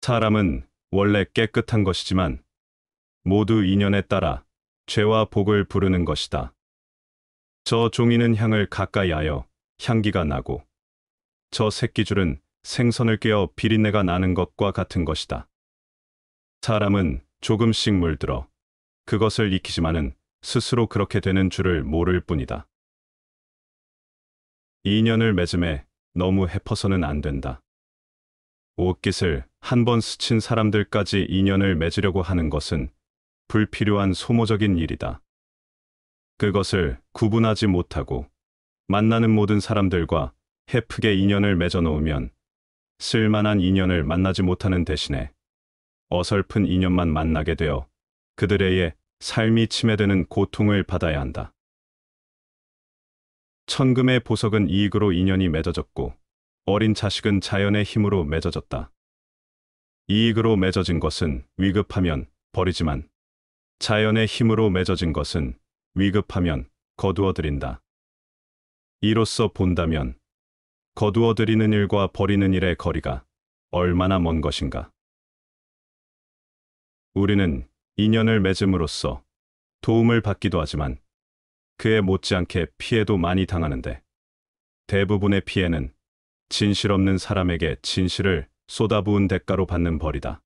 사람은 원래 깨끗한 것이지만 모두 인연에 따라 죄와 복을 부르는 것이다. 저 종이는 향을 가까이 하여 향기가 나고 저 새끼줄은 생선을 깨어 비린내가 나는 것과 같은 것이다. 사람은 조금씩 물들어 그것을 익히지만은 스스로 그렇게 되는 줄을 모를 뿐이다. 인연을 맺음에 너무 헤퍼서는 안 된다. 옷깃을 한 번 스친 사람들까지 인연을 맺으려고 하는 것은 불필요한 소모적인 일이다. 그것을 구분하지 못하고 만나는 모든 사람들과 헤프게 인연을 맺어놓으면 쓸만한 인연을 만나지 못하는 대신에 어설픈 인연만 만나게 되어 그들의 삶이 침해되는 고통을 받아야 한다. 천금의 보석은 이익으로 인연이 맺어졌고 어린 자식은 자연의 힘으로 맺어졌다. 이익으로 맺어진 것은 위급하면 버리지만 자연의 힘으로 맺어진 것은 위급하면 거두어들인다. 이로써 본다면 거두어들이는 일과 버리는 일의 거리가 얼마나 먼 것인가. 우리는 인연을 맺음으로써 도움을 받기도 하지만 그에 못지않게 피해도 많이 당하는데 대부분의 피해는 진실 없는 사람에게 진실을 쏟아부은 대가로 받는 벌이다.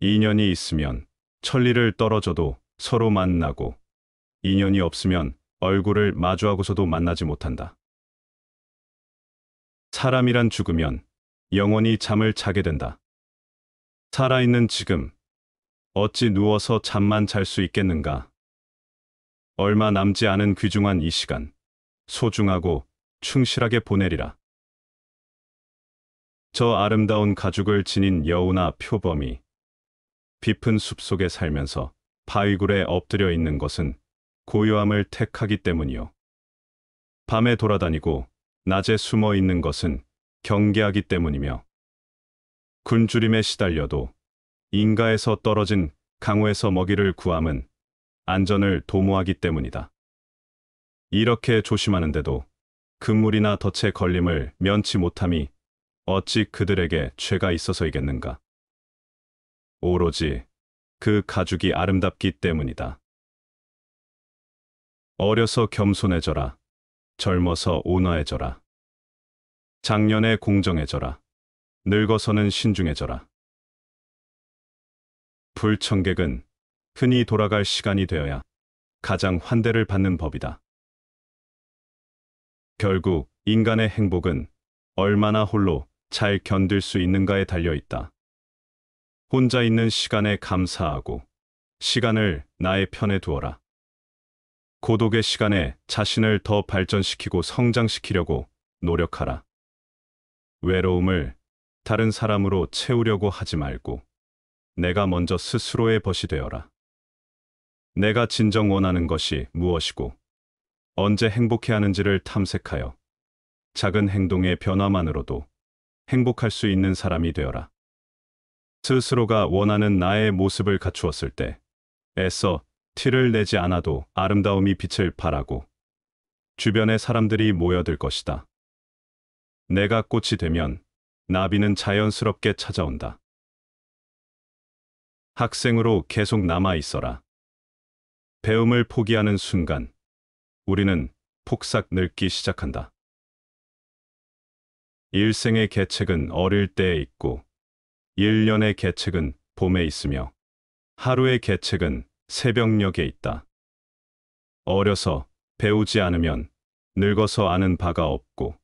인연이 있으면 천리를 떨어져도 서로 만나고 인연이 없으면 얼굴을 마주하고서도 만나지 못한다. 사람이란 죽으면 영원히 잠을 자게 된다. 살아있는 지금 어찌 누워서 잠만 잘 수 있겠는가? 얼마 남지 않은 귀중한 이 시간 소중하고 충실하게 보내리라. 저 아름다운 가죽을 지닌 여우나 표범이 깊은 숲속에 살면서 바위굴에 엎드려 있는 것은 고요함을 택하기 때문이요. 밤에 돌아다니고 낮에 숨어 있는 것은 경계하기 때문이며 굶주림에 시달려도 인가에서 떨어진 강호에서 먹이를 구함은 안전을 도모하기 때문이다. 이렇게 조심하는데도 금물이나 덫에 걸림을 면치 못함이 어찌 그들에게 죄가 있어서이겠는가. 오로지 그 가죽이 아름답기 때문이다. 어려서 겸손해져라. 젊어서 온화해져라. 작년에 공정해져라. 늙어서는 신중해져라. 불청객은 흔히 돌아갈 시간이 되어야 가장 환대를 받는 법이다. 결국 인간의 행복은 얼마나 홀로 잘 견딜 수 있는가에 달려 있다. 혼자 있는 시간에 감사하고 시간을 나의 편에 두어라. 고독의 시간에 자신을 더 발전시키고 성장시키려고 노력하라. 외로움을 다른 사람으로 채우려고 하지 말고 내가 먼저 스스로의 벗이 되어라. 내가 진정 원하는 것이 무엇이고 언제 행복해하는지를 탐색하여 작은 행동의 변화만으로도 행복할 수 있는 사람이 되어라. 스스로가 원하는 나의 모습을 갖추었을 때 애써 티를 내지 않아도 아름다움이 빛을 발하고 주변의 사람들이 모여들 것이다. 내가 꽃이 되면 나비는 자연스럽게 찾아온다. 학생으로 계속 남아 있어라. 배움을 포기하는 순간 우리는 폭삭 늙기 시작한다. 일생의 계책은 어릴 때에 있고 1년의 계책은 봄에 있으며 하루의 계책은 새벽녘에 있다. 어려서 배우지 않으면 늙어서 아는 바가 없고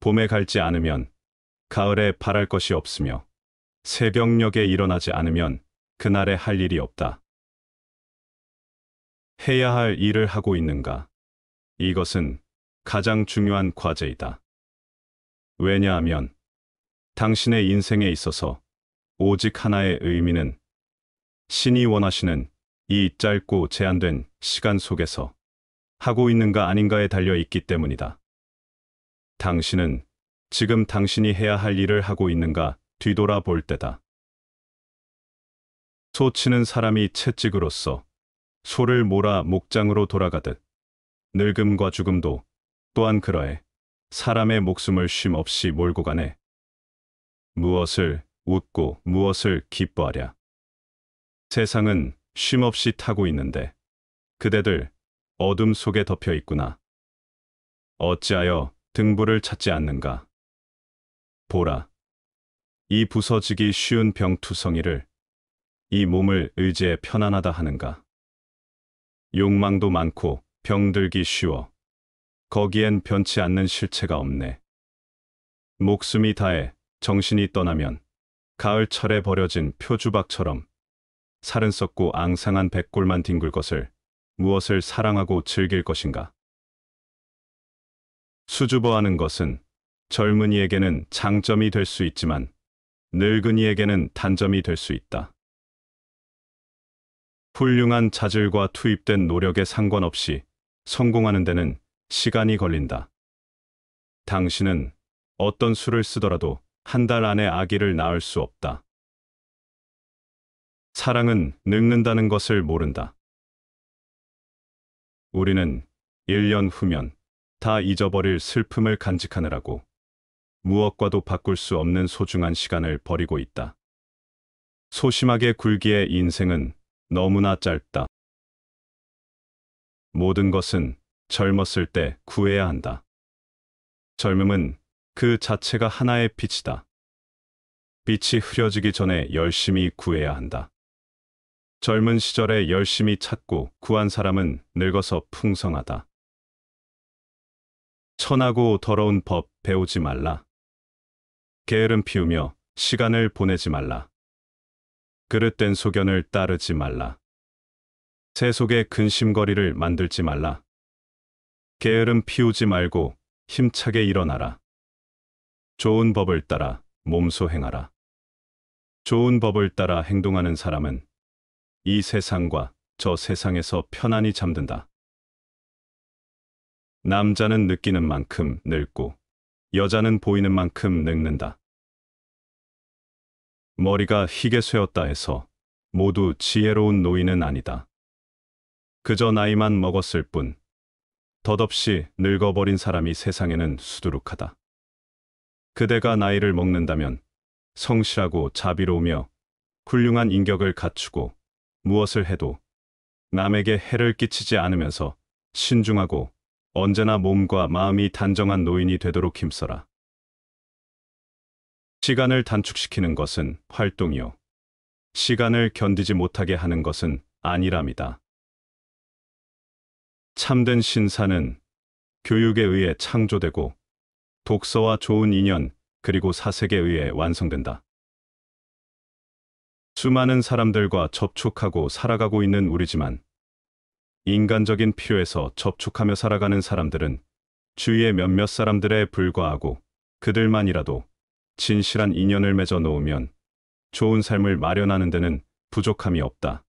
봄에 갈지 않으면 가을에 바랄 것이 없으며 새벽녘에 일어나지 않으면 그날에 할 일이 없다. 해야 할 일을 하고 있는가? 이것은 가장 중요한 과제이다. 왜냐하면 당신의 인생에 있어서 오직 하나의 의미는 신이 원하시는 이 짧고 제한된 시간 속에서 하고 있는가 아닌가에 달려 있기 때문이다. 당신은 지금 당신이 해야 할 일을 하고 있는가 뒤돌아볼 때다. 소치는 사람이 채찍으로서 소를 몰아 목장으로 돌아가듯 늙음과 죽음도 또한 그러해 사람의 목숨을 쉼 없이 몰고 가네. 무엇을 웃고 무엇을 기뻐하랴. 세상은 쉼 없이 타고 있는데 그대들 어둠 속에 덮여 있구나. 어찌하여 등불을 찾지 않는가. 보라. 이 부서지기 쉬운 병투성이를 이 몸을 의지해 편안하다 하는가. 욕망도 많고 병들기 쉬워. 거기엔 변치 않는 실체가 없네. 목숨이 다해 정신이 떠나면 가을철에 버려진 표주박처럼 살은 썩고 앙상한 백골만 뒹굴 것을 무엇을 사랑하고 즐길 것인가. 수줍어하는 것은 젊은이에게는 장점이 될 수 있지만 늙은이에게는 단점이 될 수 있다. 훌륭한 자질과 투입된 노력에 상관없이 성공하는 데는 시간이 걸린다. 당신은 어떤 수를 쓰더라도 한 달 안에 아기를 낳을 수 없다. 사랑은 늙는다는 것을 모른다. 우리는 1년 후면 다 잊어버릴 슬픔을 간직하느라고 무엇과도 바꿀 수 없는 소중한 시간을 버리고 있다. 소심하게 굴기에 인생은 너무나 짧다. 모든 것은 젊었을 때 구해야 한다. 젊음은 그 자체가 하나의 빛이다. 빛이 흐려지기 전에 열심히 구해야 한다. 젊은 시절에 열심히 찾고 구한 사람은 늙어서 풍성하다. 천하고 더러운 법 배우지 말라. 게으름 피우며 시간을 보내지 말라. 그릇된 소견을 따르지 말라. 세속의 근심거리를 만들지 말라. 게으름 피우지 말고 힘차게 일어나라. 좋은 법을 따라 몸소 행하라. 좋은 법을 따라 행동하는 사람은 이 세상과 저 세상에서 편안히 잠든다. 남자는 느끼는 만큼 늙고 여자는 보이는 만큼 늙는다. 머리가 희게 쇠었다 해서 모두 지혜로운 노인은 아니다. 그저 나이만 먹었을 뿐 덧없이 늙어버린 사람이 세상에는 수두룩하다. 그대가 나이를 먹는다면 성실하고 자비로우며 훌륭한 인격을 갖추고 무엇을 해도 남에게 해를 끼치지 않으면서 신중하고 언제나 몸과 마음이 단정한 노인이 되도록 힘써라. 시간을 단축시키는 것은 활동이요. 시간을 견디지 못하게 하는 것은 아니랍니다. 참된 신사는 교육에 의해 창조되고 독서와 좋은 인연 그리고 사색에 의해 완성된다. 수많은 사람들과 접촉하고 살아가고 있는 우리지만 인간적인 필요에서 접촉하며 살아가는 사람들은 주위의 몇몇 사람들에 불과하고 그들만이라도 진실한 인연을 맺어 놓으면 좋은 삶을 마련하는 데는 부족함이 없다.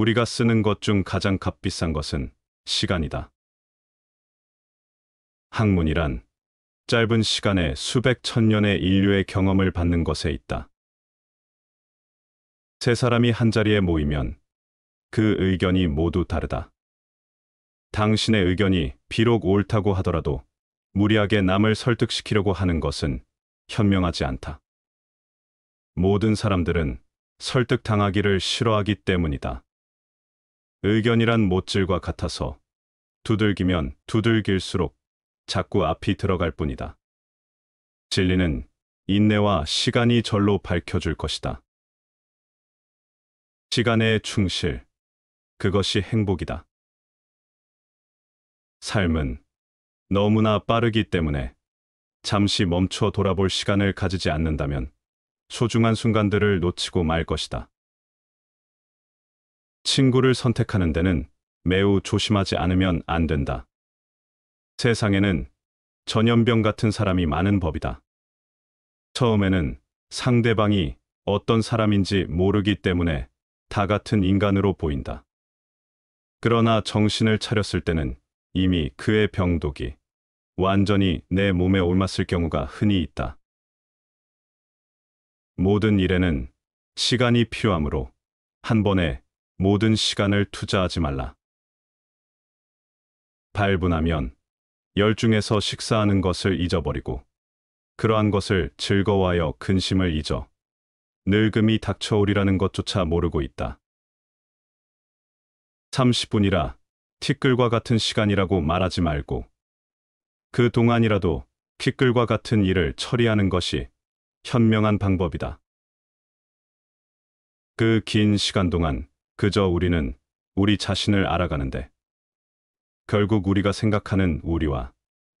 우리가 쓰는 것 중 가장 값비싼 것은 시간이다. 학문이란 짧은 시간에 수백 천 년의 인류의 경험을 받는 것에 있다. 세 사람이 한자리에 모이면 그 의견이 모두 다르다. 당신의 의견이 비록 옳다고 하더라도 무리하게 남을 설득시키려고 하는 것은 현명하지 않다. 모든 사람들은 설득당하기를 싫어하기 때문이다. 의견이란 못질과 같아서 두들기면 두들길수록 자꾸 앞이 들어갈 뿐이다. 진리는 인내와 시간이 절로 밝혀줄 것이다. 시간의 충실, 그것이 행복이다. 삶은 너무나 빠르기 때문에 잠시 멈춰 돌아볼 시간을 가지지 않는다면 소중한 순간들을 놓치고 말 것이다. 친구를 선택하는 데는 매우 조심하지 않으면 안 된다. 세상에는 전염병 같은 사람이 많은 법이다. 처음에는 상대방이 어떤 사람인지 모르기 때문에 다 같은 인간으로 보인다. 그러나 정신을 차렸을 때는 이미 그의 병독이 완전히 내 몸에 올맞을 경우가 흔히 있다. 모든 일에는 시간이 필요하므로 한 번에 모든 시간을 투자하지 말라. 발분하면 열중에서 식사하는 것을 잊어버리고 그러한 것을 즐거워하여 근심을 잊어 늙음이 닥쳐오리라는 것조차 모르고 있다. 30분이라 티끌과 같은 시간이라고 말하지 말고 그 동안이라도 티끌과 같은 일을 처리하는 것이 현명한 방법이다. 그 긴 시간 동안 그저 우리는 우리 자신을 알아가는데 결국 우리가 생각하는 우리와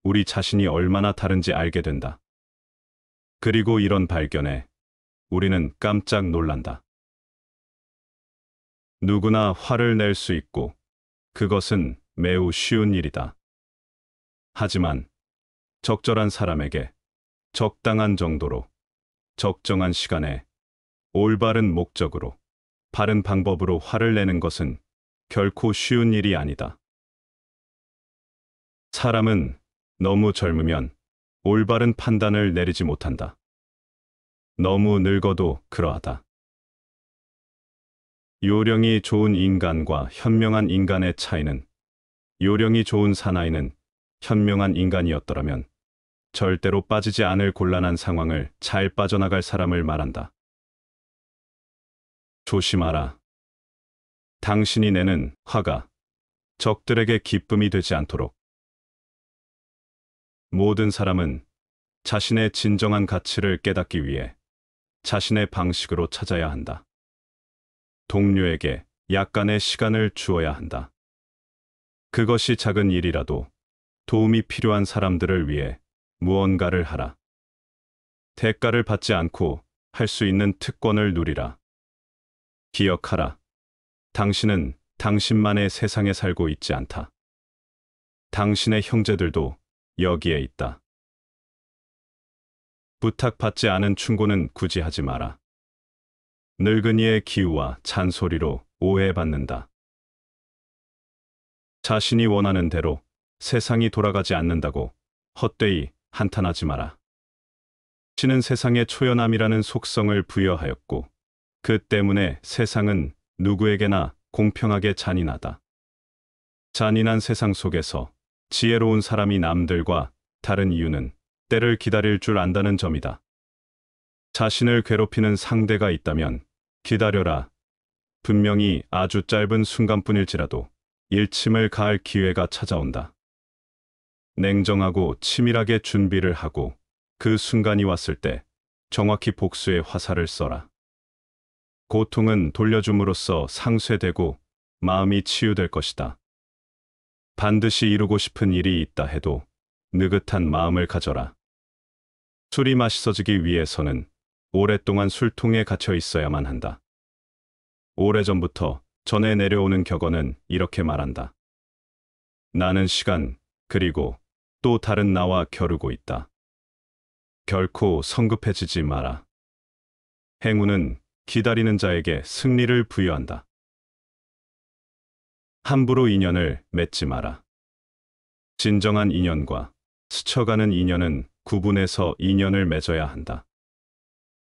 우리 자신이 얼마나 다른지 알게 된다. 그리고 이런 발견에 우리는 깜짝 놀란다. 누구나 화를 낼 수 있고 그것은 매우 쉬운 일이다. 하지만 적절한 사람에게 적당한 정도로 적정한 시간에 올바른 목적으로 바른 방법으로 화를 내는 것은 결코 쉬운 일이 아니다. 사람은 너무 젊으면 올바른 판단을 내리지 못한다. 너무 늙어도 그러하다. 요령이 좋은 인간과 현명한 인간의 차이는 요령이 좋은 사나이는 현명한 인간이었더라면 절대로 빠지지 않을 곤란한 상황을 잘 빠져나갈 사람을 말한다. 조심하라. 당신이 내는 화가 적들에게 기쁨이 되지 않도록 모든 사람은 자신의 진정한 가치를 깨닫기 위해 자신의 방식으로 찾아야 한다. 동료에게 약간의 시간을 주어야 한다. 그것이 작은 일이라도 도움이 필요한 사람들을 위해 무언가를 하라. 대가를 받지 않고 할 수 있는 특권을 누리라. 기억하라. 당신은 당신만의 세상에 살고 있지 않다. 당신의 형제들도 여기에 있다. 부탁받지 않은 충고는 굳이 하지 마라. 늙은이의 기우와 잔소리로 오해받는다. 자신이 원하는 대로 세상이 돌아가지 않는다고 헛되이 한탄하지 마라. 신은 세상의 초연함이라는 속성을 부여하였고 그 때문에 세상은 누구에게나 공평하게 잔인하다. 잔인한 세상 속에서 지혜로운 사람이 남들과 다른 이유는 때를 기다릴 줄 안다는 점이다. 자신을 괴롭히는 상대가 있다면 기다려라. 분명히 아주 짧은 순간뿐일지라도 일침을 가할 기회가 찾아온다. 냉정하고 치밀하게 준비를 하고 그 순간이 왔을 때 정확히 복수의 화살을 써라. 고통은 돌려줌으로써 상쇄되고 마음이 치유될 것이다. 반드시 이루고 싶은 일이 있다 해도 느긋한 마음을 가져라. 술이 맛있어지기 위해서는 오랫동안 술통에 갇혀 있어야만 한다. 오래전부터 전해 내려오는 격언은 이렇게 말한다. 나는 시간, 그리고 또 다른 나와 겨루고 있다. 결코 성급해지지 마라. 행운은 기다리는 자에게 승리를 부여한다. 함부로 인연을 맺지 마라. 진정한 인연과 스쳐가는 인연은 구분해서 인연을 맺어야 한다.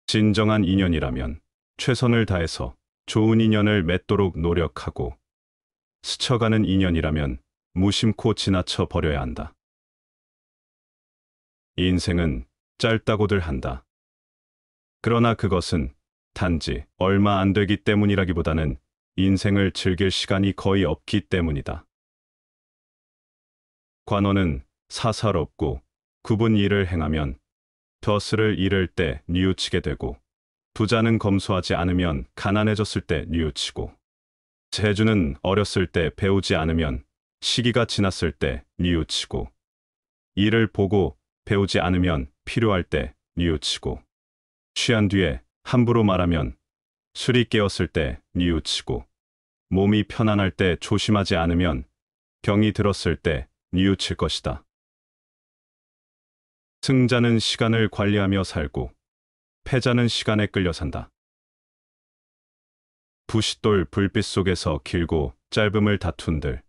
진정한 인연이라면 최선을 다해서 좋은 인연을 맺도록 노력하고 스쳐가는 인연이라면 무심코 지나쳐 버려야 한다. 인생은 짧다고들 한다. 그러나 그것은 단지 얼마 안 되기 때문이라기보다는 인생을 즐길 시간이 거의 없기 때문이다. 관원은 사사롭고 구분 일을 행하면 벼슬을 잃을 때 뉘우치게 되고 부자는 검소하지 않으면 가난해졌을 때 뉘우치고 재주는 어렸을 때 배우지 않으면 시기가 지났을 때 뉘우치고 일을 보고 배우지 않으면 필요할 때 뉘우치고 취한 뒤에 함부로 말하면 술이 깨었을 때 뉘우치고 몸이 편안할 때 조심하지 않으면 병이 들었을 때 뉘우칠 것이다. 승자는 시간을 관리하며 살고 패자는 시간에 끌려 산다. 부싯돌 불빛 속에서 길고 짧음을 다툰들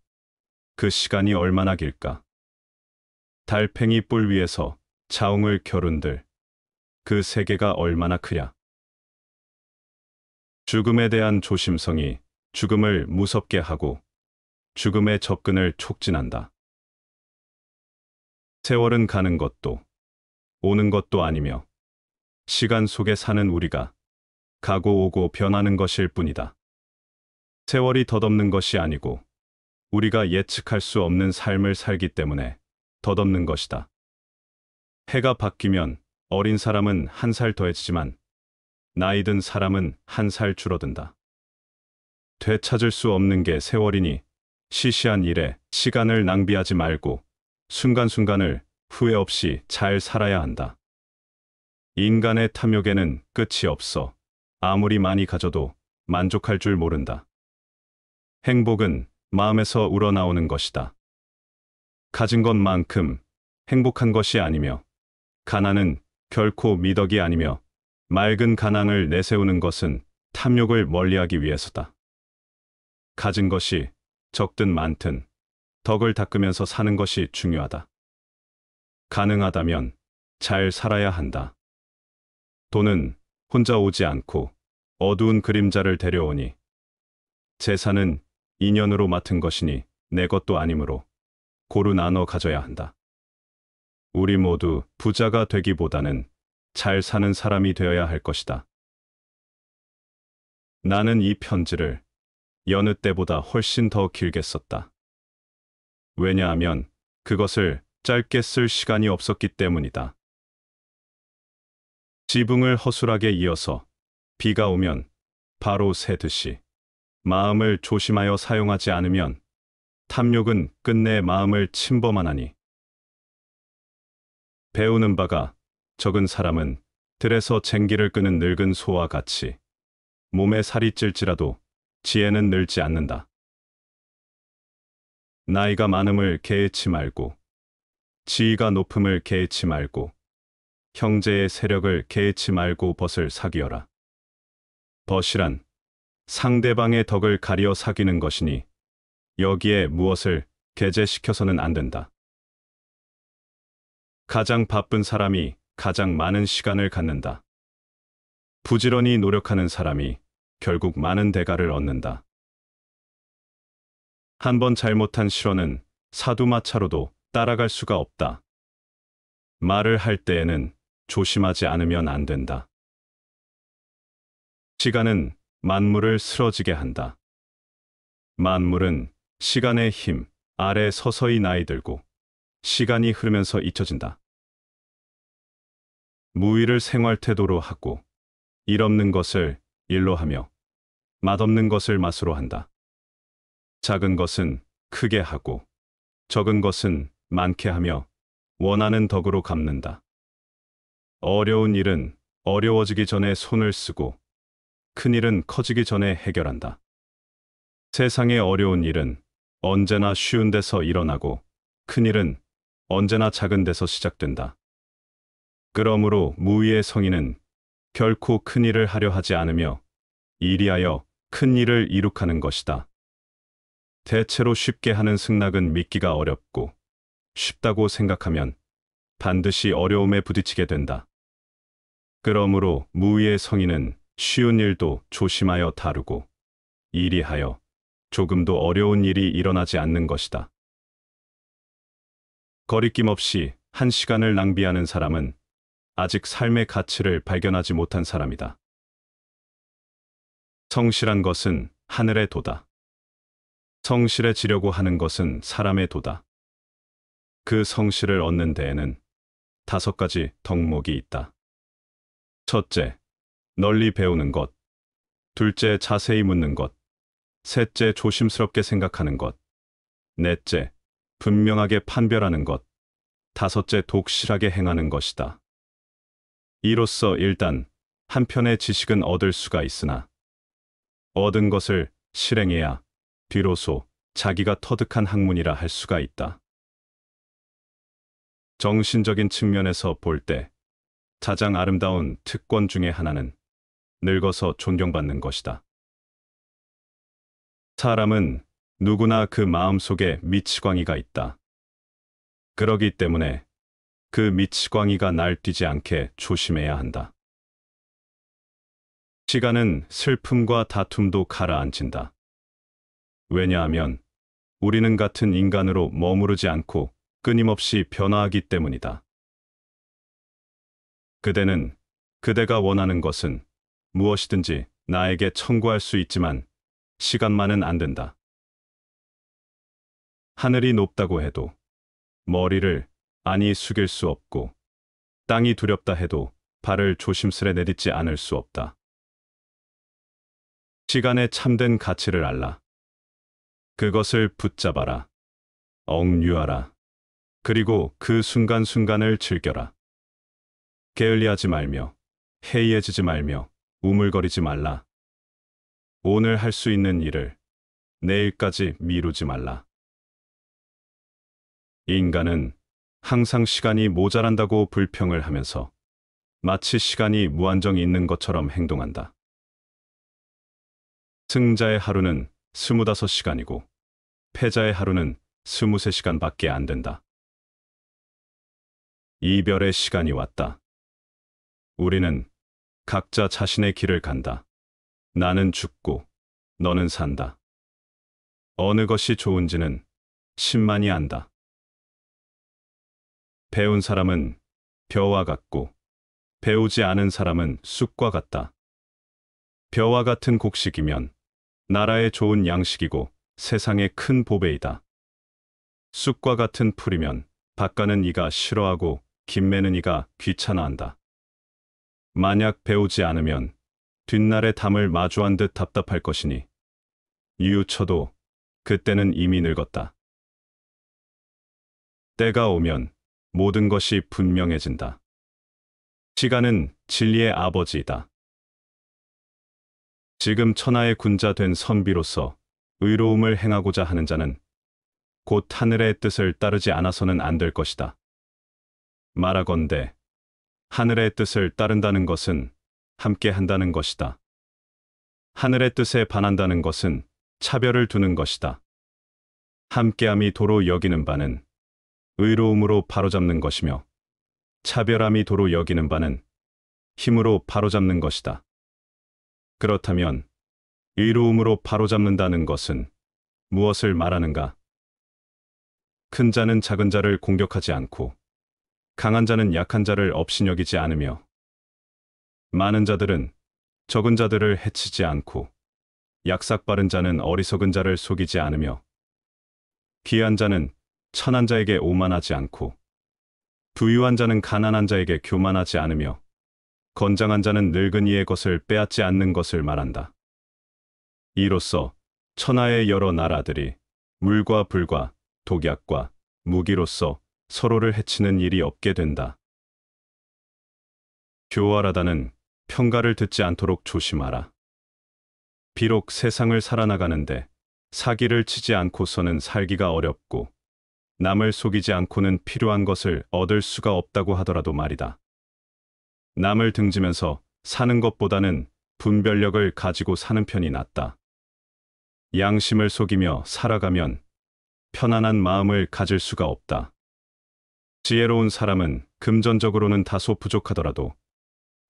그 시간이 얼마나 길까? 달팽이 뿔 위에서 자웅을 겨룬들 그 세계가 얼마나 크랴? 죽음에 대한 조심성이 죽음을 무섭게 하고 죽음의 접근을 촉진한다. 세월은 가는 것도 오는 것도 아니며 시간 속에 사는 우리가 가고 오고 변하는 것일 뿐이다. 세월이 덧없는 것이 아니고 우리가 예측할 수 없는 삶을 살기 때문에 덧없는 것이다. 해가 바뀌면 어린 사람은 한 살 더해지지만 나이 든 사람은 한 살 줄어든다. 되찾을 수 없는 게 세월이니 시시한 일에 시간을 낭비하지 말고 순간순간을 후회 없이 잘 살아야 한다. 인간의 탐욕에는 끝이 없어 아무리 많이 가져도 만족할 줄 모른다. 행복은 마음에서 우러나오는 것이다. 가진 것만큼 행복한 것이 아니며 가난은 결코 미덕이 아니며 맑은 가난을 내세우는 것은 탐욕을 멀리하기 위해서다. 가진 것이 적든 많든 덕을 닦으면서 사는 것이 중요하다. 가능하다면 잘 살아야 한다. 돈은 혼자 오지 않고 어두운 그림자를 데려오니 재산은 인연으로 맡은 것이니 내 것도 아니므로 고루 나눠 가져야 한다. 우리 모두 부자가 되기보다는 잘 사는 사람이 되어야 할 것이다. 나는 이 편지를 여느 때보다 훨씬 더 길게 썼다. 왜냐하면 그것을 짧게 쓸 시간이 없었기 때문이다. 지붕을 허술하게 이어서 비가 오면 바로 새듯이 마음을 조심하여 사용하지 않으면 탐욕은 끝내 마음을 침범하나니 배우는 바가 적은 사람은 들에서 쟁기를 끄는 늙은 소와 같이 몸에 살이 찔지라도 지혜는 늘지 않는다. 나이가 많음을 개의치 말고 지위가 높음을 개의치 말고 형제의 세력을 개의치 말고 벗을 사귀어라. 벗이란 상대방의 덕을 가리 사귀는 것이니 여기에 무엇을 개재시켜서는 안 된다. 가장 바쁜 사람이 가장 많은 시간을 갖는다. 부지런히 노력하는 사람이 결국 많은 대가를 얻는다. 한 번 잘못한 실언은 사두마차로도 따라갈 수가 없다. 말을 할 때에는 조심하지 않으면 안 된다. 시간은 만물을 쓰러지게 한다. 만물은 시간의 힘 아래 서서히 나이 들고 시간이 흐르면서 잊혀진다. 무위를 생활태도로 하고 일 없는 것을 일로 하며 맛없는 것을 맛으로 한다. 작은 것은 크게 하고 적은 것은 많게 하며 원하는 덕으로 갚는다. 어려운 일은 어려워지기 전에 손을 쓰고 큰 일은 커지기 전에 해결한다. 세상의 어려운 일은 언제나 쉬운 데서 일어나고 큰 일은 언제나 작은 데서 시작된다. 그러므로 무위의 성인은 결코 큰 일을 하려 하지 않으며 이리하여 큰 일을 이룩하는 것이다. 대체로 쉽게 하는 승낙은 믿기가 어렵고 쉽다고 생각하면 반드시 어려움에 부딪히게 된다. 그러므로 무위의 성인은 쉬운 일도 조심하여 다루고 이리하여 조금도 어려운 일이 일어나지 않는 것이다. 거리낌 없이 한 시간을 낭비하는 사람은 아직 삶의 가치를 발견하지 못한 사람이다. 성실한 것은 하늘의 도다. 성실해지려고 하는 것은 사람의 도다. 그 성실을 얻는 데에는 다섯 가지 덕목이 있다. 첫째, 널리 배우는 것. 둘째, 자세히 묻는 것. 셋째, 조심스럽게 생각하는 것. 넷째, 분명하게 판별하는 것. 다섯째, 독실하게 행하는 것이다. 이로써 일단 한편의 지식은 얻을 수가 있으나 얻은 것을 실행해야 비로소 자기가 터득한 학문이라 할 수가 있다. 정신적인 측면에서 볼 때 가장 아름다운 특권 중의 하나는 늙어서 존경받는 것이다. 사람은 누구나 그 마음속에 미치광이가 있다. 그러기 때문에 그 밑시광이가 날뛰지 않게 조심해야 한다. 시간은 슬픔과 다툼도 가라앉힌다. 왜냐하면 우리는 같은 인간으로 머무르지 않고 끊임없이 변화하기 때문이다. 그대는 그대가 원하는 것은 무엇이든지 나에게 청구할 수 있지만 시간만은 안 된다. 하늘이 높다고 해도 머리를 아니 숙일 수 없고 땅이 두렵다 해도 발을 조심스레 내딛지 않을 수 없다. 시간의 참된 가치를 알라. 그것을 붙잡아라. 억류하라. 그리고 그 순간순간을 즐겨라. 게을리하지 말며 해이해지지 말며 우물거리지 말라. 오늘 할 수 있는 일을 내일까지 미루지 말라. 인간은 항상 시간이 모자란다고 불평을 하면서 마치 시간이 무한정 있는 것처럼 행동한다. 승자의 하루는 25시간이고 패자의 하루는 23시간밖에 안 된다. 이별의 시간이 왔다. 우리는 각자 자신의 길을 간다. 나는 죽고 너는 산다. 어느 것이 좋은지는 신만이 안다. 배운 사람은 벼와 같고 배우지 않은 사람은 쑥과 같다. 벼와 같은 곡식이면 나라에 좋은 양식이고 세상의 큰 보배이다. 쑥과 같은 풀이면 밭가는 이가 싫어하고 김매는 이가 귀찮아한다. 만약 배우지 않으면 뒷날의 담을 마주한 듯 답답할 것이니 이유쳐도 그때는 이미 늙었다. 때가 오면 모든 것이 분명해진다. 시간은 진리의 아버지이다. 지금 천하의 군자 된 선비로서 의로움을 행하고자 하는 자는 곧 하늘의 뜻을 따르지 않아서는 안 될 것이다. 말하건대 하늘의 뜻을 따른다는 것은 함께 한다는 것이다. 하늘의 뜻에 반한다는 것은 차별을 두는 것이다. 함께함이 도로 여기는 바는 의로움으로 바로잡는 것이며 차별함이 도로 여기는 바는 힘으로 바로잡는 것이다. 그렇다면 의로움으로 바로잡는다는 것은 무엇을 말하는가? 큰 자는 작은 자를 공격하지 않고 강한 자는 약한 자를 업신여기지 않으며 많은 자들은 적은 자들을 해치지 않고 약삭 바른 자는 어리석은 자를 속이지 않으며 귀한 자는 천한 자에게 오만하지 않고 부유한 자는 가난한 자에게 교만하지 않으며 건장한 자는 늙은 이의 것을 빼앗지 않는 것을 말한다. 이로써 천하의 여러 나라들이 물과 불과 독약과 무기로서 서로를 해치는 일이 없게 된다. 교활하다는 평가를 듣지 않도록 조심하라. 비록 세상을 살아나가는데 사기를 치지 않고서는 살기가 어렵고 남을 속이지 않고는 필요한 것을 얻을 수가 없다고 하더라도 말이다. 남을 등지면서 사는 것보다는 분별력을 가지고 사는 편이 낫다. 양심을 속이며 살아가면 편안한 마음을 가질 수가 없다. 지혜로운 사람은 금전적으로는 다소 부족하더라도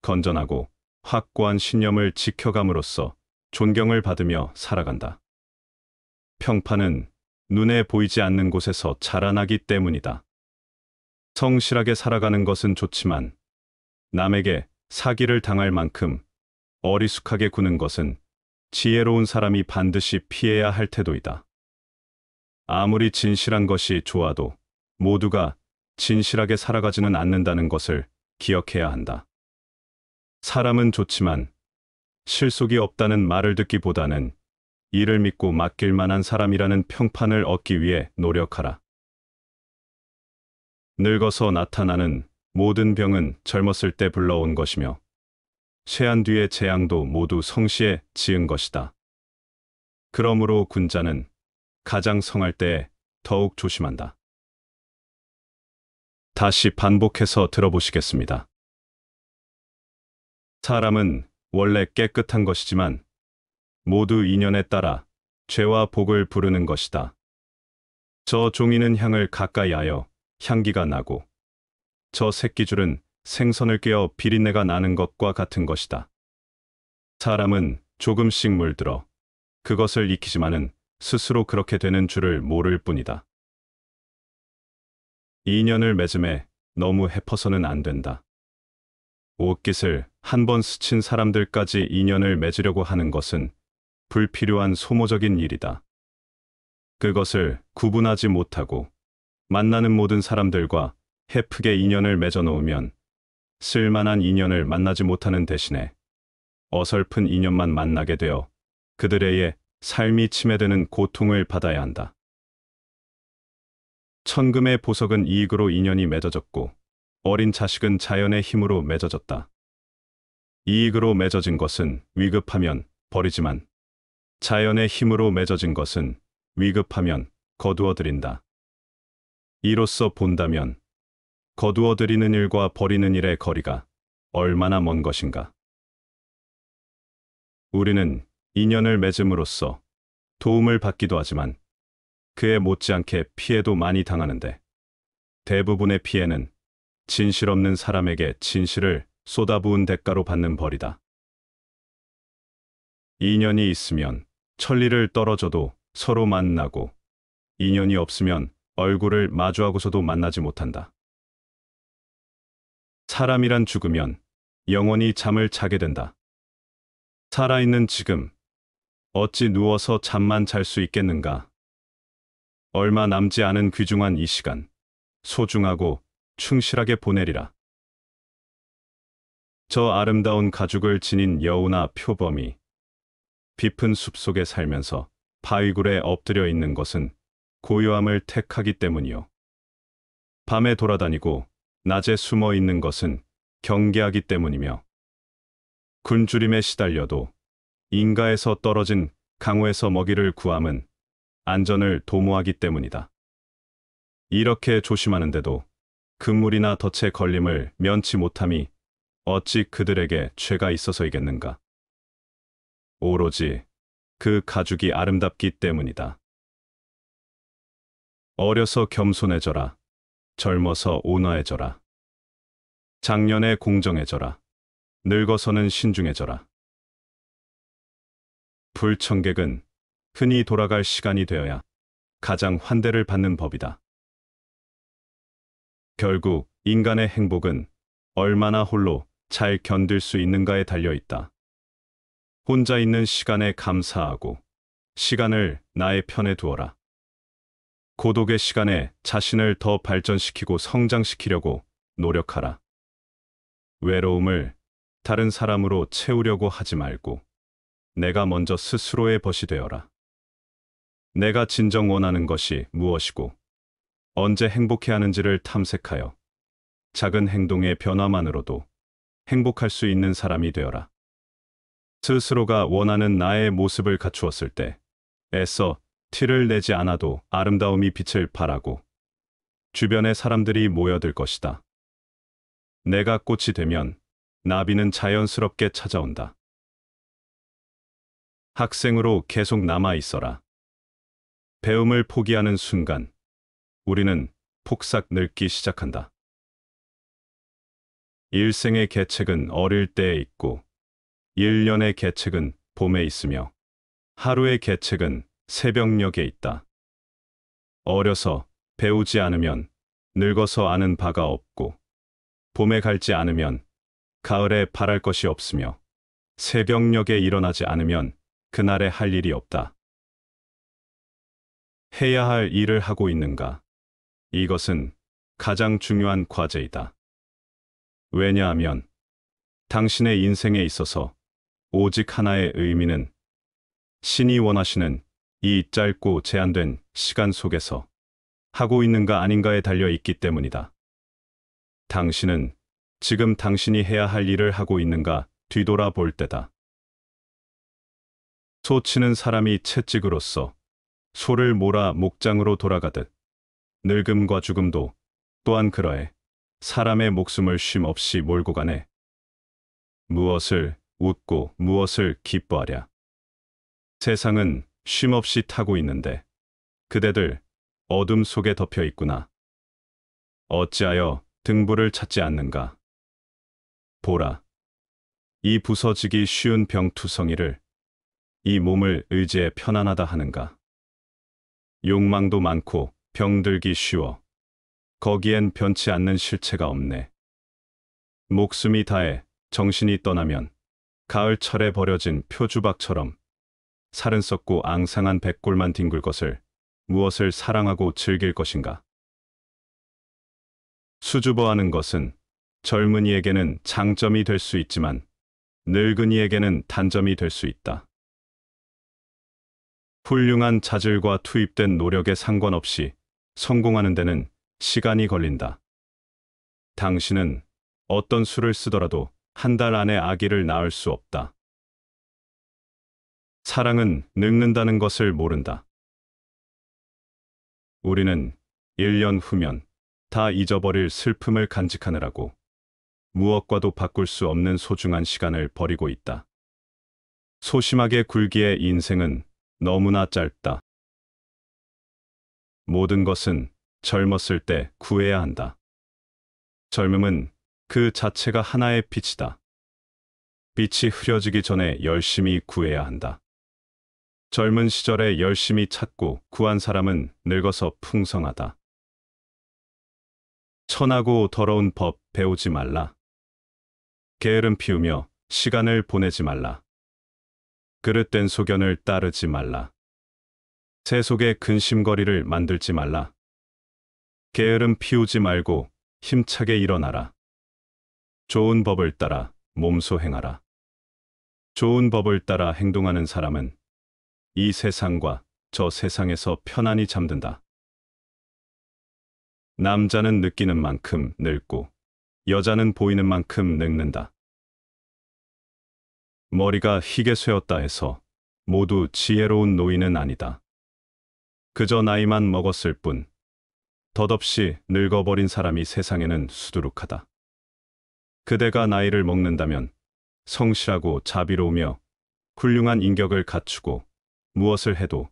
건전하고 확고한 신념을 지켜감으로써 존경을 받으며 살아간다. 평판은 눈에 보이지 않는 곳에서 자라나기 때문이다. 성실하게 살아가는 것은 좋지만 남에게 사기를 당할 만큼 어리숙하게 구는 것은 지혜로운 사람이 반드시 피해야 할 태도이다. 아무리 진실한 것이 좋아도 모두가 진실하게 살아가지는 않는다는 것을 기억해야 한다. 사람은 좋지만 실속이 없다는 말을 듣기보다는 이를 믿고 맡길 만한 사람이라는 평판을 얻기 위해 노력하라. 늙어서 나타나는 모든 병은 젊었을 때 불러온 것이며 쇠한 뒤의 재앙도 모두 성시에 지은 것이다. 그러므로 군자는 가장 성할 때 더욱 조심한다. 다시 반복해서 들어보시겠습니다. 사람은 원래 깨끗한 것이지만 모두 인연에 따라 죄와 복을 부르는 것이다. 저 종이는 향을 가까이 하여 향기가 나고 저 새끼줄은 생선을 깨어 비린내가 나는 것과 같은 것이다. 사람은 조금씩 물들어 그것을 익히지만은 스스로 그렇게 되는 줄을 모를 뿐이다. 인연을 맺음에 너무 헤퍼서는 안 된다. 옷깃을 한 번 스친 사람들까지 인연을 맺으려고 하는 것은 불필요한 소모적인 일이다. 그것을 구분하지 못하고 만나는 모든 사람들과 헤프게 인연을 맺어놓으면 쓸만한 인연을 만나지 못하는 대신에 어설픈 인연만 만나게 되어 그들의 삶이 침해되는 고통을 받아야 한다. 천금의 보석은 이익으로 인연이 맺어졌고 어린 자식은 자연의 힘으로 맺어졌다. 이익으로 맺어진 것은 위급하면 버리지만 자연의 힘으로 맺어진 것은 위급하면 거두어들인다. 이로써 본다면 거두어들이는 일과 버리는 일의 거리가 얼마나 먼 것인가. 우리는 인연을 맺음으로써 도움을 받기도 하지만 그에 못지않게 피해도 많이 당하는데 대부분의 피해는 진실 없는 사람에게 진실을 쏟아부은 대가로 받는 벌이다. 인연이 있으면 천리를 떨어져도 서로 만나고 인연이 없으면 얼굴을 마주하고서도 만나지 못한다. 사람이란 죽으면 영원히 잠을 자게 된다. 살아있는 지금 어찌 누워서 잠만 잘 수 있겠는가. 얼마 남지 않은 귀중한 이 시간 소중하고 충실하게 보내리라. 저 아름다운 가죽을 지닌 여우나 표범이 깊은 숲속에 살면서 바위굴에 엎드려 있는 것은 고요함을 택하기 때문이요. 밤에 돌아다니고 낮에 숨어 있는 것은 경계하기 때문이며 굶주림에 시달려도 인가에서 떨어진 강호에서 먹이를 구함은 안전을 도모하기 때문이다. 이렇게 조심하는데도 금물이나 덫에 걸림을 면치 못함이 어찌 그들에게 죄가 있어서이겠는가. 오로지 그 가죽이 아름답기 때문이다. 어려서 겸손해져라. 젊어서 온화해져라. 작년에 공정해져라. 늙어서는 신중해져라. 불청객은 흔히 돌아갈 시간이 되어야 가장 환대를 받는 법이다. 결국 인간의 행복은 얼마나 홀로 잘 견딜 수 있는가에 달려 있다. 혼자 있는 시간에 감사하고 시간을 나의 편에 두어라. 고독의 시간에 자신을 더 발전시키고 성장시키려고 노력하라. 외로움을 다른 사람으로 채우려고 하지 말고 내가 먼저 스스로의 벗이 되어라. 내가 진정 원하는 것이 무엇이고 언제 행복해하는지를 탐색하여 작은 행동의 변화만으로도 행복할 수 있는 사람이 되어라. 스스로가 원하는 나의 모습을 갖추었을 때 애써 티를 내지 않아도 아름다움이 빛을 발하고 주변의 사람들이 모여들 것이다. 내가 꽃이 되면 나비는 자연스럽게 찾아온다. 학생으로 계속 남아 있어라. 배움을 포기하는 순간 우리는 폭삭 늙기 시작한다. 일생의 계책은 어릴 때에 있고 1년의 계책은 봄에 있으며 하루의 계책은 새벽녘에 있다. 어려서 배우지 않으면 늙어서 아는 바가 없고 봄에 갈지 않으면 가을에 바랄 것이 없으며 새벽녘에 일어나지 않으면 그날에 할 일이 없다. 해야 할 일을 하고 있는가? 이것은 가장 중요한 과제이다. 왜냐하면 당신의 인생에 있어서 오직 하나의 의미는 신이 원하시는 이 짧고 제한된 시간 속에서 하고 있는가 아닌가에 달려 있기 때문이다. 당신은 지금 당신이 해야 할 일을 하고 있는가 뒤돌아볼 때다. 소치는 사람이 채찍으로서 소를 몰아 목장으로 돌아가듯 늙음과 죽음도 또한 그러해 사람의 목숨을 쉼없이 몰고 가네. 무엇을 웃고 무엇을 기뻐하랴. 세상은 쉼없이 타고 있는데 그대들 어둠 속에 덮여 있구나. 어찌하여 등불을 찾지 않는가. 보라. 이 부서지기 쉬운 병투성이를 이 몸을 의지해 편안하다 하는가. 욕망도 많고 병들기 쉬워. 거기엔 변치 않는 실체가 없네. 목숨이 다해 정신이 떠나면 가을철에 버려진 표주박처럼 살은 썩고 앙상한 백골만 뒹굴 것을 무엇을 사랑하고 즐길 것인가. 수줍어하는 것은 젊은이에게는 장점이 될 수 있지만 늙은이에게는 단점이 될 수 있다. 훌륭한 자질과 투입된 노력에 상관없이 성공하는 데는 시간이 걸린다. 당신은 어떤 수를 쓰더라도 한달 안에 아기를 낳을 수 없다. 사랑은 늙는다는 것을 모른다. 우리는 1년 후면 다 잊어버릴 슬픔을 간직하느라고 무엇과도 바꿀 수 없는 소중한 시간을 버리고 있다. 소심하게 굴기에 인생은 너무나 짧다. 모든 것은 젊었을 때 구해야 한다. 젊음은 그 자체가 하나의 빛이다. 빛이 흐려지기 전에 열심히 구해야 한다. 젊은 시절에 열심히 찾고 구한 사람은 늙어서 풍성하다. 천하고 더러운 법 배우지 말라. 게으름 피우며 시간을 보내지 말라. 그릇된 소견을 따르지 말라. 새 속에 근심거리를 만들지 말라. 게으름 피우지 말고 힘차게 일어나라. 좋은 법을 따라 몸소 행하라. 좋은 법을 따라 행동하는 사람은 이 세상과 저 세상에서 편안히 잠든다. 남자는 느끼는 만큼 늙고 여자는 보이는 만큼 늙는다. 머리가 희게 쇠었다 해서 모두 지혜로운 노인은 아니다. 그저 나이만 먹었을 뿐 덧없이 늙어버린 사람이 세상에는 수두룩하다. 그대가 나이를 먹는다면 성실하고 자비로우며 훌륭한 인격을 갖추고 무엇을 해도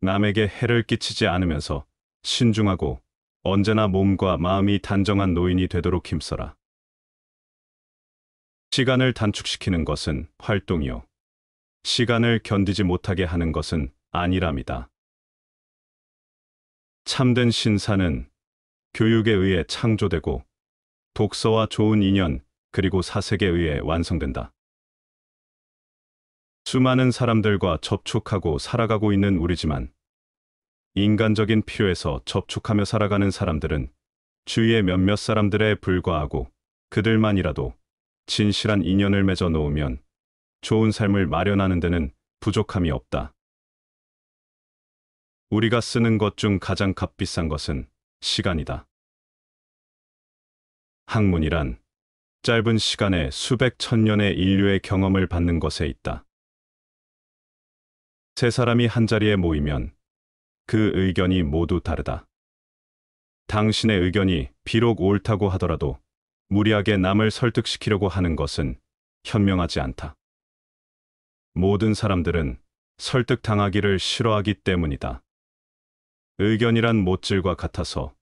남에게 해를 끼치지 않으면서 신중하고 언제나 몸과 마음이 단정한 노인이 되도록 힘써라. 시간을 단축시키는 것은 활동이요. 시간을 견디지 못하게 하는 것은 아니랍니다. 참된 신사는 교육에 의해 창조되고 독서와 좋은 인연, 그리고 사색에 의해 완성된다. 수많은 사람들과 접촉하고 살아가고 있는 우리지만 인간적인 필요에서 접촉하며 살아가는 사람들은 주위의 몇몇 사람들에 불과하고 그들만이라도 진실한 인연을 맺어 놓으면 좋은 삶을 마련하는 데는 부족함이 없다. 우리가 쓰는 것 중 가장 값비싼 것은 시간이다. 학문이란 짧은 시간에 수백 천 년의 인류의 경험을 받는 것에 있다. 세 사람이 한자리에 모이면 그 의견이 모두 다르다. 당신의 의견이 비록 옳다고 하더라도 무리하게 남을 설득시키려고 하는 것은 현명하지 않다. 모든 사람들은 설득당하기를 싫어하기 때문이다. 의견이란 못질과 같아서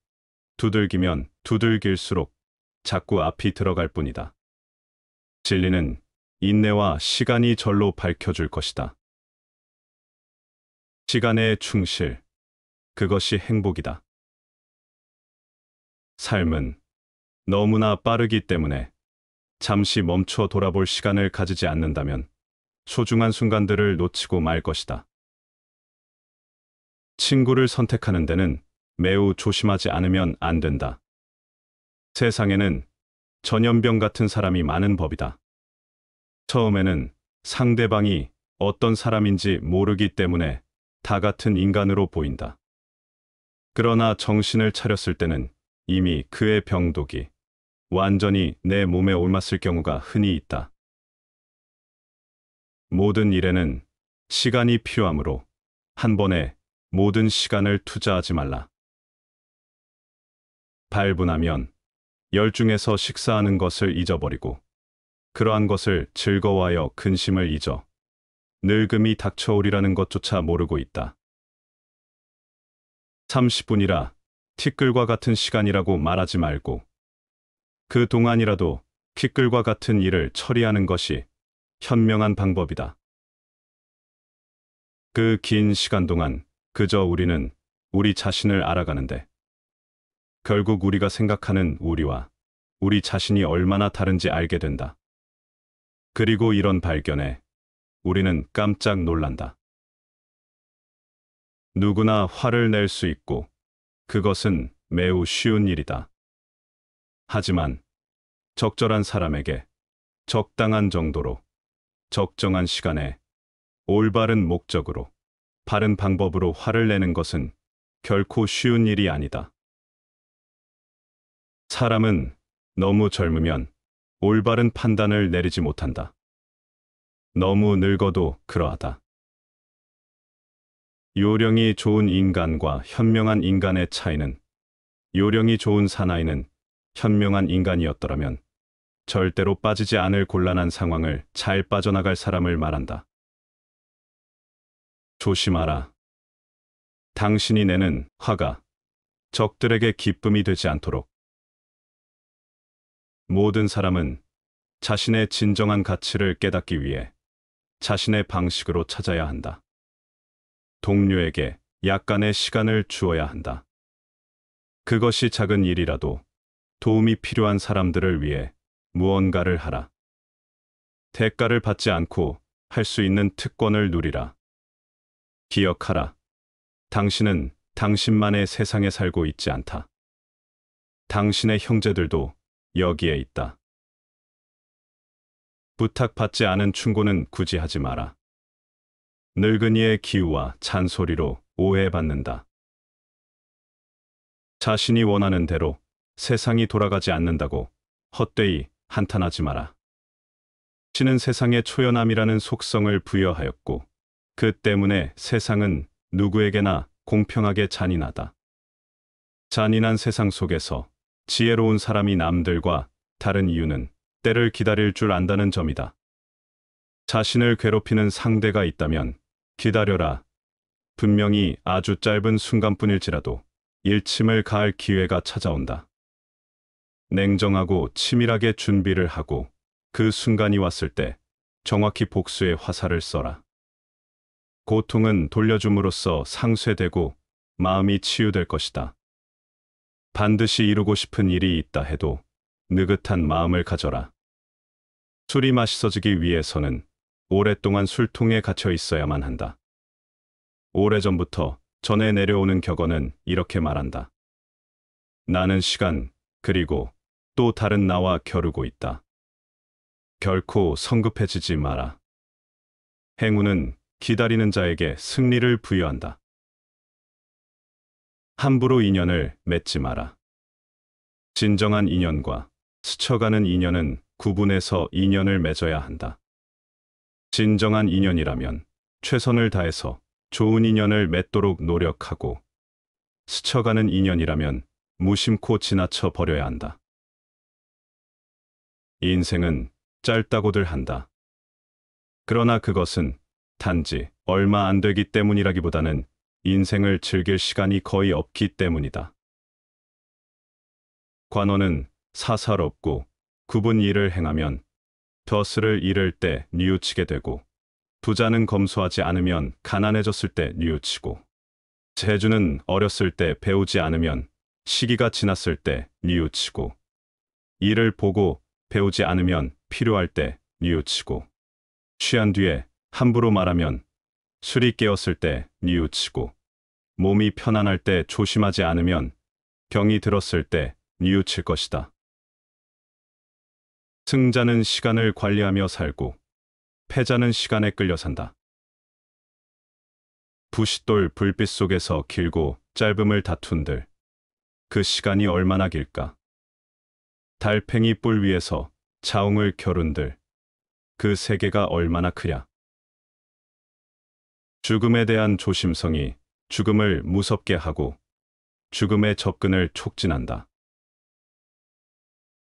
두들기면 두들길수록 자꾸 앞이 들어갈 뿐이다. 진리는 인내와 시간이 절로 밝혀줄 것이다. 시간에 충실. 그것이 행복이다. 삶은 너무나 빠르기 때문에 잠시 멈춰 돌아볼 시간을 가지지 않는다면 소중한 순간들을 놓치고 말 것이다. 친구를 선택하는 데는 매우 조심하지 않으면 안 된다. 세상에는 전염병 같은 사람이 많은 법이다. 처음에는 상대방이 어떤 사람인지 모르기 때문에 다 같은 인간으로 보인다. 그러나 정신을 차렸을 때는 이미 그의 병독이 완전히 내 몸에 올맞을 경우가 흔히 있다. 모든 일에는 시간이 필요하므로 한 번에 모든 시간을 투자하지 말라. 발분하면 열중에서 식사하는 것을 잊어버리고 그러한 것을 즐거워하여 근심을 잊어 늙음이 닥쳐오리라는 것조차 모르고 있다. 30분이라 티끌과 같은 시간이라고 말하지 말고 그 동안이라도 티끌과 같은 일을 처리하는 것이 현명한 방법이다. 그 긴 시간 동안 그저 우리는 우리 자신을 알아가는데 결국 우리가 생각하는 우리와 우리 자신이 얼마나 다른지 알게 된다. 그리고 이런 발견에 우리는 깜짝 놀란다. 누구나 화를 낼 수 있고 그것은 매우 쉬운 일이다. 하지만 적절한 사람에게 적당한 정도로 적정한 시간에 올바른 목적으로 바른 방법으로 화를 내는 것은 결코 쉬운 일이 아니다. 사람은 너무 젊으면 올바른 판단을 내리지 못한다. 너무 늙어도 그러하다. 요령이 좋은 인간과 현명한 인간의 차이는 요령이 좋은 사나이는 현명한 인간이었더라면 절대로 빠지지 않을 곤란한 상황을 잘 빠져나갈 사람을 말한다. 조심하라. 당신이 내는 화가 적들에게 기쁨이 되지 않도록 모든 사람은 자신의 진정한 가치를 깨닫기 위해 자신의 방식으로 찾아야 한다. 동료에게 약간의 시간을 주어야 한다. 그것이 작은 일이라도 도움이 필요한 사람들을 위해 무언가를 하라. 대가를 받지 않고 할 수 있는 특권을 누리라. 기억하라. 당신은 당신만의 세상에 살고 있지 않다. 당신의 형제들도 여기에 있다. 부탁받지 않은 충고는 굳이 하지 마라. 늙은이의 기우와 잔소리로 오해받는다. 자신이 원하는 대로 세상이 돌아가지 않는다고 헛되이 한탄하지 마라. 신은 세상의 초연함이라는 속성을 부여하였고 그 때문에 세상은 누구에게나 공평하게 잔인하다. 잔인한 세상 속에서 지혜로운 사람이 남들과 다른 이유는 때를 기다릴 줄 안다는 점이다. 자신을 괴롭히는 상대가 있다면 기다려라. 분명히 아주 짧은 순간뿐일지라도 일침을 가할 기회가 찾아온다. 냉정하고 치밀하게 준비를 하고 그 순간이 왔을 때 정확히 복수의 화살을 써라. 고통은 돌려줌으로써 상쇄되고 마음이 치유될 것이다. 반드시 이루고 싶은 일이 있다 해도 느긋한 마음을 가져라. 술이 맛있어지기 위해서는 오랫동안 술통에 갇혀 있어야만 한다. 오래전부터 전해 내려오는 격언은 이렇게 말한다. 나는 시간, 그리고 또 다른 나와 겨루고 있다. 결코 성급해지지 마라. 행운은 기다리는 자에게 승리를 부여한다. 함부로 인연을 맺지 마라. 진정한 인연과 스쳐가는 인연은 구분해서 인연을 맺어야 한다. 진정한 인연이라면 최선을 다해서 좋은 인연을 맺도록 노력하고 스쳐가는 인연이라면 무심코 지나쳐 버려야 한다. 인생은 짧다고들 한다. 그러나 그것은 단지 얼마 안 되기 때문이라기보다는 인생을 즐길 시간이 거의 없기 때문이다. 관원은 사사롭고 구분 일을 행하면 벼슬을 잃을 때 뉘우치게 되고 부자는 검소하지 않으면 가난해졌을 때 뉘우치고 재주는 어렸을 때 배우지 않으면 시기가 지났을 때 뉘우치고 일을 보고 배우지 않으면 필요할 때 뉘우치고 취한 뒤에 함부로 말하면 술이 깨었을 때 뉘우치고 몸이 편안할 때 조심하지 않으면 병이 들었을 때 뉘우칠 것이다. 승자는 시간을 관리하며 살고 패자는 시간에 끌려 산다. 부싯돌 불빛 속에서 길고 짧음을 다툰들 그 시간이 얼마나 길까? 달팽이 뿔 위에서 자웅을 겨룬들 그 세계가 얼마나 크랴? 죽음에 대한 조심성이 죽음을 무섭게 하고 죽음의 접근을 촉진한다.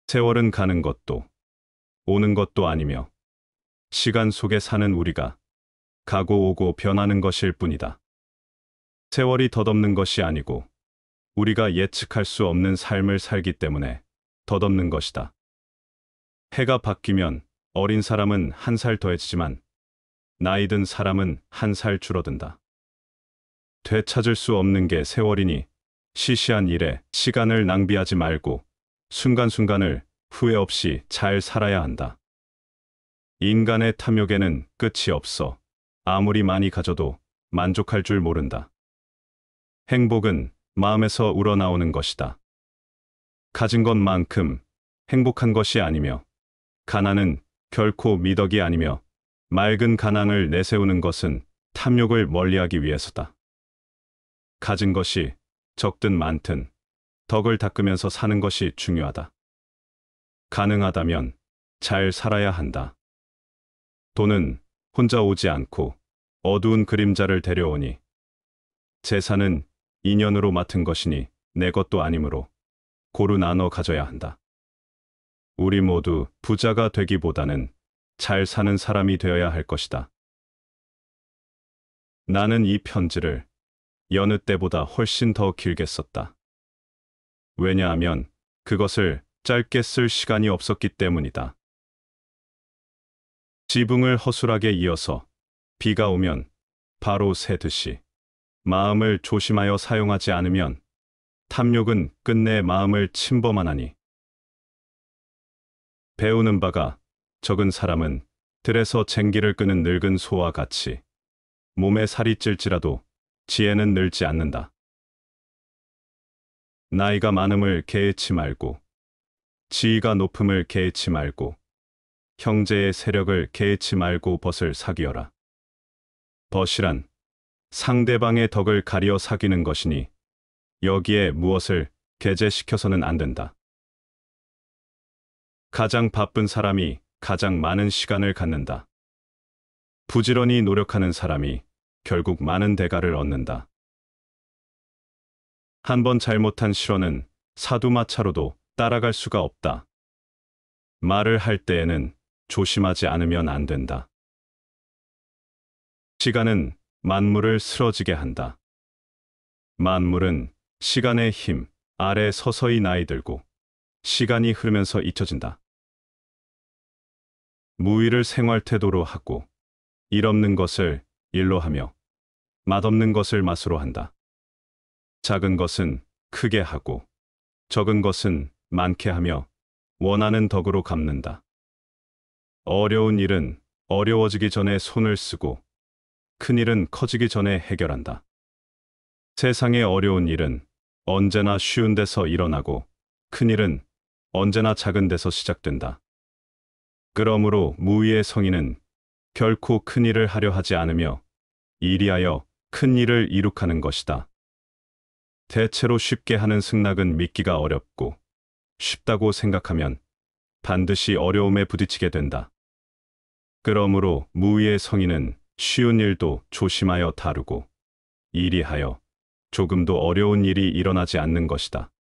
세월은 가는 것도 오는 것도 아니며 시간 속에 사는 우리가 가고 오고 변하는 것일 뿐이다. 세월이 덧없는 것이 아니고 우리가 예측할 수 없는 삶을 살기 때문에 덧없는 것이다. 해가 바뀌면 어린 사람은 한 살 더해지지만 나이 든 사람은 한 살 줄어든다. 되찾을 수 없는 게 세월이니 시시한 일에 시간을 낭비하지 말고 순간순간을 후회 없이 잘 살아야 한다. 인간의 탐욕에는 끝이 없어 아무리 많이 가져도 만족할 줄 모른다. 행복은 마음에서 우러나오는 것이다. 가진 것만큼 행복한 것이 아니며 가난은 결코 미덕이 아니며 맑은 가난을 내세우는 것은 탐욕을 멀리하기 위해서다. 가진 것이 적든 많든 덕을 닦으면서 사는 것이 중요하다. 가능하다면 잘 살아야 한다. 돈은 혼자 오지 않고 어두운 그림자를 데려오니 재산은 인연으로 맡은 것이니 내 것도 아니므로 고루 나눠 가져야 한다. 우리 모두 부자가 되기보다는 잘 사는 사람이 되어야 할 것이다. 나는 이 편지를 여느 때보다 훨씬 더 길게 썼다. 왜냐하면 그것을 짧게 쓸 시간이 없었기 때문이다. 지붕을 허술하게 이어서 비가 오면 바로 새듯이 마음을 조심하여 사용하지 않으면 탐욕은 끝내 마음을 침범하나니 배우는 바가 적은 사람은 들에서 쟁기를 끄는 늙은 소와 같이 몸에 살이 찔지라도 지혜는 늘지 않는다. 나이가 많음을 개의치 말고 지위가 높음을 개의치 말고 형제의 세력을 개의치 말고 벗을 사귀어라. 벗이란 상대방의 덕을 가리어 사귀는 것이니 여기에 무엇을 개제시켜서는 안 된다. 가장 바쁜 사람이 가장 많은 시간을 갖는다. 부지런히 노력하는 사람이 결국 많은 대가를 얻는다. 한 번 잘못한 실언은 사두마차로도 따라갈 수가 없다. 말을 할 때에는 조심하지 않으면 안 된다. 시간은 만물을 쓰러지게 한다. 만물은 시간의 힘 아래 서서히 나이 들고 시간이 흐르면서 잊혀진다. 무위를 생활태도로 하고 일없는 것을 일로 하며 맛없는 것을 맛으로 한다. 작은 것은 크게 하고 적은 것은 많게 하며 원하는 덕으로 갚는다. 어려운 일은 어려워지기 전에 손을 쓰고 큰 일은 커지기 전에 해결한다. 세상의 어려운 일은 언제나 쉬운 데서 일어나고 큰 일은 언제나 작은 데서 시작된다. 그러므로 무위의 성인은 결코 큰 일을 하려 하지 않으며 이리하여 큰 일을 이룩하는 것이다. 대체로 쉽게 하는 승낙은 믿기가 어렵고 쉽다고 생각하면 반드시 어려움에 부딪히게 된다. 그러므로 무위의 성인은 쉬운 일도 조심하여 다루고 이리하여 조금도 어려운 일이 일어나지 않는 것이다.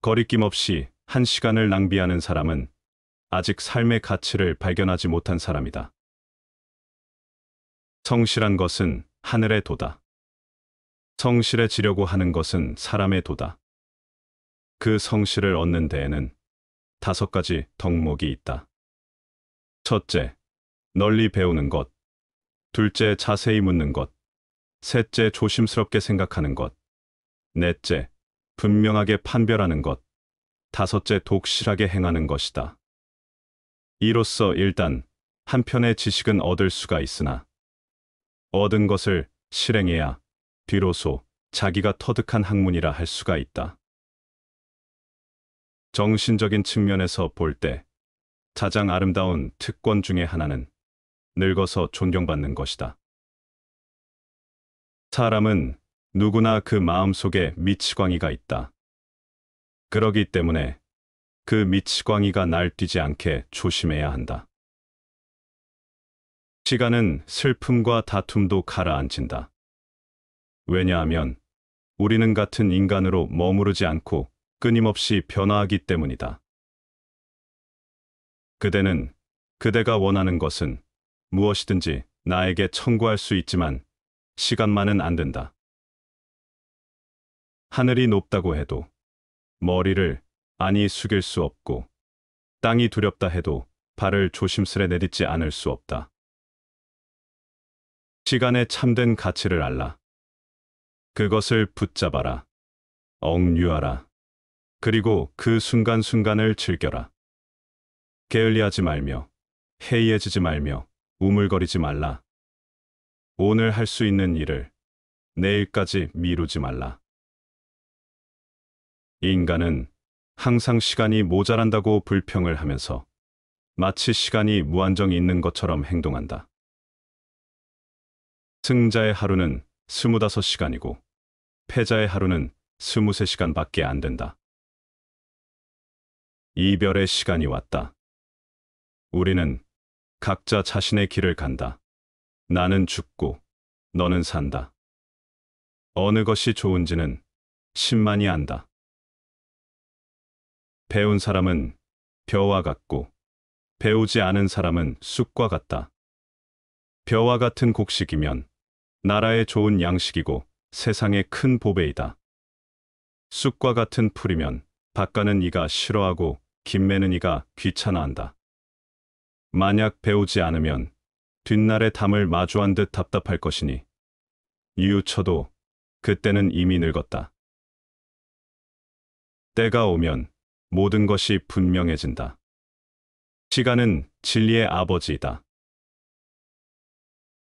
거리낌 없이 한 시간을 낭비하는 사람은 아직 삶의 가치를 발견하지 못한 사람이다. 성실한 것은 하늘의 도다. 성실해지려고 하는 것은 사람의 도다. 그 성실을 얻는 데에는 다섯 가지 덕목이 있다. 첫째, 널리 배우는 것. 둘째, 자세히 묻는 것. 셋째, 조심스럽게 생각하는 것. 넷째, 분명하게 판별하는 것. 다섯째, 독실하게 행하는 것이다. 이로써 일단 한편의 지식은 얻을 수가 있으나 얻은 것을 실행해야 비로소 자기가 터득한 학문이라 할 수가 있다. 정신적인 측면에서 볼 때 가장 아름다운 특권 중의 하나는 늙어서 존경받는 것이다. 사람은 누구나 그 마음속에 미치광이가 있다. 그러기 때문에 그미치광이가 날뛰지 않게 조심해야 한다. 시간은 슬픔과 다툼도 가라앉힌다. 왜냐하면 우리는 같은 인간으로 머무르지 않고 끊임없이 변화하기 때문이다. 그대는 그대가 원하는 것은 무엇이든지 나에게 청구할 수 있지만 시간만은 안 된다. 하늘이 높다고 해도 머리를 아니 숙일 수 없고 땅이 두렵다 해도 발을 조심스레 내딛지 않을 수 없다. 시간의 참된 가치를 알라. 그것을 붙잡아라. 억류하라. 그리고 그 순간순간을 즐겨라. 게을리하지 말며 해이해지지 말며 우물거리지 말라. 오늘 할 수 있는 일을 내일까지 미루지 말라. 인간은 항상 시간이 모자란다고 불평을 하면서 마치 시간이 무한정 있는 것처럼 행동한다. 승자의 하루는 25시간이고 패자의 하루는 23시간밖에 안 된다. 이별의 시간이 왔다. 우리는 각자 자신의 길을 간다. 나는 죽고 너는 산다. 어느 것이 좋은지는 1만이 안다. 배운 사람은 벼와 같고 배우지 않은 사람은 쑥과 같다. 벼와 같은 곡식이면 나라에 좋은 양식이고 세상의 큰 보배이다. 쑥과 같은 풀이면 밭가는 이가 싫어하고 김매는 이가 귀찮아한다. 만약 배우지 않으면 뒷날의 담을 마주한 듯 답답할 것이니 이유쳐도 그때는 이미 늙었다. 때가 오면 모든 것이 분명해진다. 시간은 진리의 아버지이다.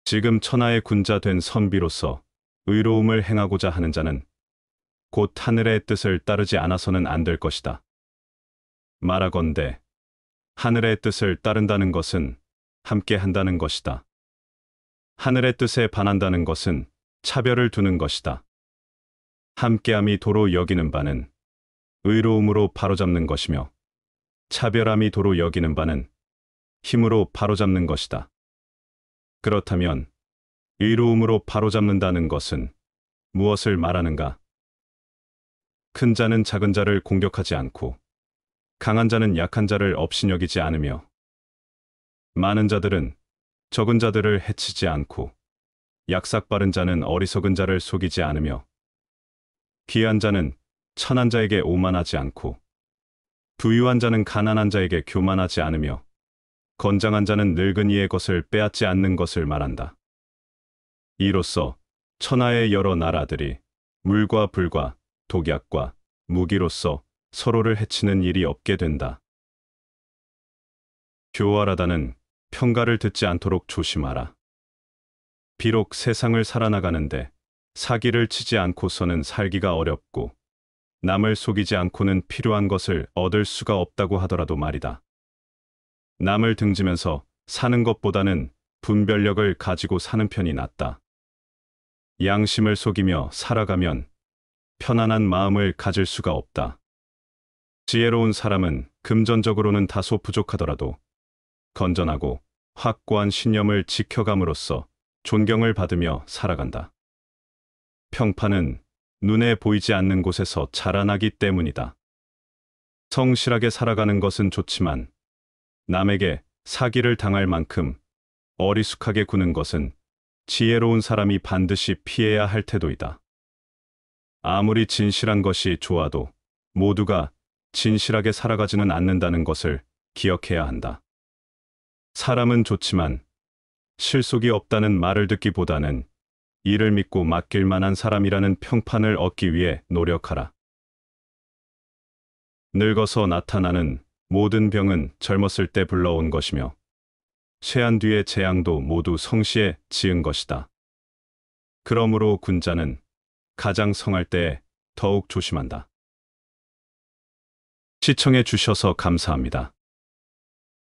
지금 천하의 군자된 선비로서 의로움을 행하고자 하는 자는 곧 하늘의 뜻을 따르지 않아서는 안 될 것이다. 말하건대 하늘의 뜻을 따른다는 것은 함께 한다는 것이다. 하늘의 뜻에 반한다는 것은 차별을 두는 것이다. 함께함이 도로 여기는 바는 의로움으로 바로잡는 것이며 차별함이 도로 여기는 바는 힘으로 바로잡는 것이다. 그렇다면 의로움으로 바로잡는다는 것은 무엇을 말하는가? 큰 자는 작은 자를 공격하지 않고 강한 자는 약한 자를 업신여기지 않으며 많은 자들은 적은 자들을 해치지 않고 약삭 빠른 자는 어리석은 자를 속이지 않으며 귀한 자는 천한 자에게 오만하지 않고 부유한 자는 가난한 자에게 교만하지 않으며 건장한 자는 늙은 이의 것을 빼앗지 않는 것을 말한다. 이로써 천하의 여러 나라들이 물과 불과 독약과 무기로서 서로를 해치는 일이 없게 된다. 교활하다는 평가를 듣지 않도록 조심하라. 비록 세상을 살아나가는데 사기를 치지 않고서는 살기가 어렵고 남을 속이지 않고는 필요한 것을 얻을 수가 없다고 하더라도 말이다. 남을 등지면서 사는 것보다는 분별력을 가지고 사는 편이 낫다. 양심을 속이며 살아가면 편안한 마음을 가질 수가 없다. 지혜로운 사람은 금전적으로는 다소 부족하더라도 건전하고 확고한 신념을 지켜감으로써 존경을 받으며 살아간다. 평판은 눈에 보이지 않는 곳에서 자라나기 때문이다. 성실하게 살아가는 것은 좋지만 남에게 사기를 당할 만큼 어리숙하게 구는 것은 지혜로운 사람이 반드시 피해야 할 태도이다. 아무리 진실한 것이 좋아도 모두가 진실하게 살아가지는 않는다는 것을 기억해야 한다. 사람은 좋지만 실속이 없다는 말을 듣기보다는 이를 믿고 맡길 만한 사람이라는 평판을 얻기 위해 노력하라. 늙어서 나타나는 모든 병은 젊었을 때 불러온 것이며 쇠한 뒤의 재앙도 모두 성시에 지은 것이다. 그러므로 군자는 가장 성할 때에 더욱 조심한다. 시청해 주셔서 감사합니다.